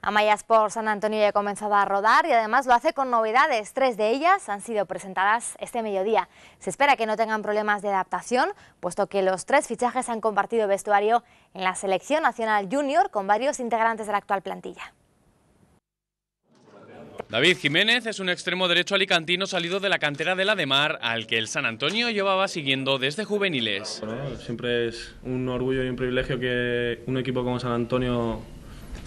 Amaya Sports, San Antonio ya ha comenzado a rodar y además lo hace con novedades. Tres de ellas han sido presentadas este mediodía. Se espera que no tengan problemas de adaptación, puesto que los tres fichajes han compartido vestuario en la Selección Nacional Junior con varios integrantes de la actual plantilla. David Jiménez es un extremo derecho alicantino salido de la cantera de la de Mar, al que el San Antonio llevaba siguiendo desde juveniles. siempre es un orgullo y un privilegio que un equipo como San Antonio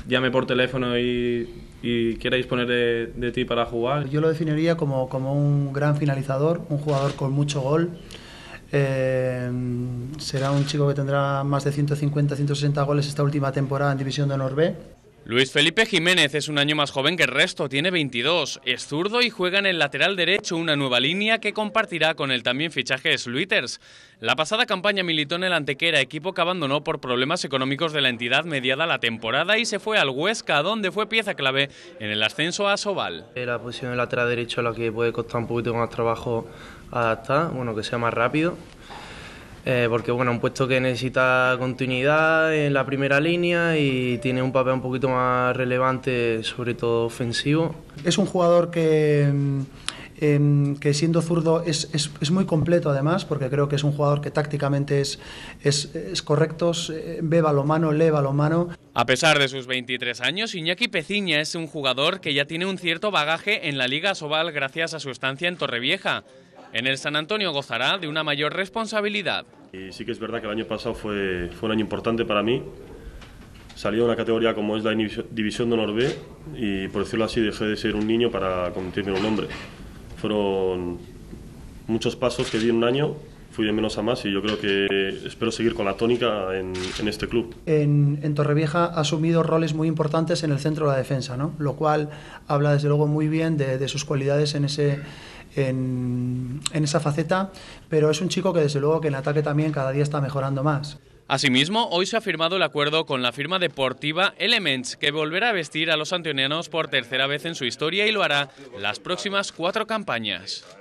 llame por teléfono y, y poner de, ti para jugar. Yo lo definiría como, un gran finalizador, un jugador con mucho gol. Eh, será un chico que tendrá más de 150-160 goles esta última temporada en División de Honor Luis Felipe Jiménez es un año más joven que el resto, tiene 22, es zurdo y juega en el lateral derecho una nueva línea que compartirá con el también fichaje Sluiters. La pasada campaña militó en el Antequera, equipo que abandonó por problemas económicos de la entidad mediada la temporada y se fue al Huesca, donde fue pieza clave en el ascenso a Sobal. La posición de lateral derecho a la que puede costar un poquito más trabajo adaptar, bueno, que sea más rápido eh, porque bueno, un puesto que necesita continuidad en la primera línea y tiene un papel un poquito más relevante, sobre todo ofensivo. Es un jugador que, mm, em, que siendo zurdo es, es, es, muy completo además, porque creo que es un jugador que tácticamente es, es, es lo mano, eh, balomano, lo mano. A pesar de sus 23 años, Iñaki Peciña es un jugador que ya tiene un cierto bagaje en la Liga Sobal gracias a su estancia en Torrevieja. En el San Antonio gozará de una mayor responsabilidad. Y sí que es verdad que el año pasado fue, fue un año importante para mí. Salí de una categoría como es la División de Honor B y por decirlo así dejé de ser un niño para convertirme en un hombre. Fueron muchos pasos que di en un año fui de menos a más y yo creo que espero seguir con la tónica en, este club. En, en, Torrevieja ha asumido roles muy importantes en el centro de la defensa, ¿no? lo cual habla desde luego muy bien de sus cualidades en ese, en, esa faceta, pero es un chico que desde luego que en ataque también cada día está mejorando más. Asimismo, hoy se ha firmado el acuerdo con la firma deportiva Elements, que volverá a vestir a los antonianos por tercera vez en su historia y lo hará las próximas cuatro campañas.